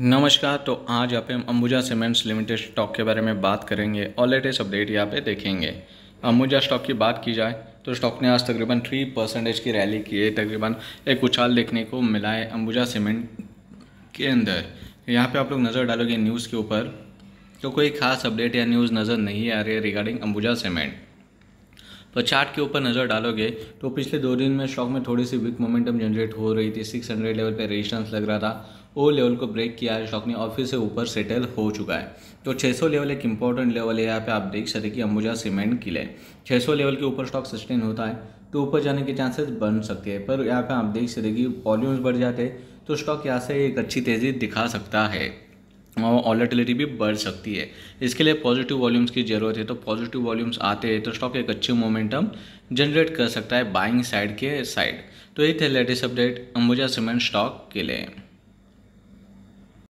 नमस्कार तो आज यहाँ पे हम अंबुजा सीमेंट्स लिमिटेड स्टॉक के बारे में बात करेंगे और लेटेस्ट अपडेट यहाँ पे देखेंगे अंबुजा स्टॉक की बात की जाए तो स्टॉक ने आज तकरीबन थ्री परसेंटेज की रैली की है तकरीबन एक उछाल देखने को मिला है अंबुजा सीमेंट के अंदर यहाँ पे आप लोग नज़र डालोगे न्यूज़ के ऊपर तो कोई खास अपडेट या न्यूज़ नज़र नहीं आ रही है रिगार्डिंग अंबुजा सीमेंट तो चार्ट के ऊपर नज़र डालोगे तो पिछले दो दिन में स्टॉक में थोड़ी सी वीक मोमेंटम जनरेट हो रही थी 600 लेवल पे रेजिस्टेंस लग रहा था वो लेवल को ब्रेक किया है स्टॉक ने और फिर से ऊपर सेटल हो चुका है तो 600 लेवल एक इंपॉर्टेंट लेवल है यहाँ पे आप देख सकते कि अंबुजा सीमेंट किले सौ लेवल के ऊपर स्टॉक सस्टेन होता है तो ऊपर जाने के चांसेस बन सकते हैं पर यहाँ पर आप देख सकते कि वॉल्यूम्स बढ़ जाते तो स्टॉक यहाँ से एक अच्छी तेज़ी दिखा सकता है ऑलटिलिटी भी बढ़ सकती है इसके लिए पॉजिटिव वॉल्यूम्स की ज़रूरत है तो पॉजिटिव वॉल्यूम्स आते हैं तो स्टॉक एक अच्छी मोमेंटम जनरेट कर सकता है बाइंग साइड के साइड तो ये थे latest update Ambuja cement stock के लिए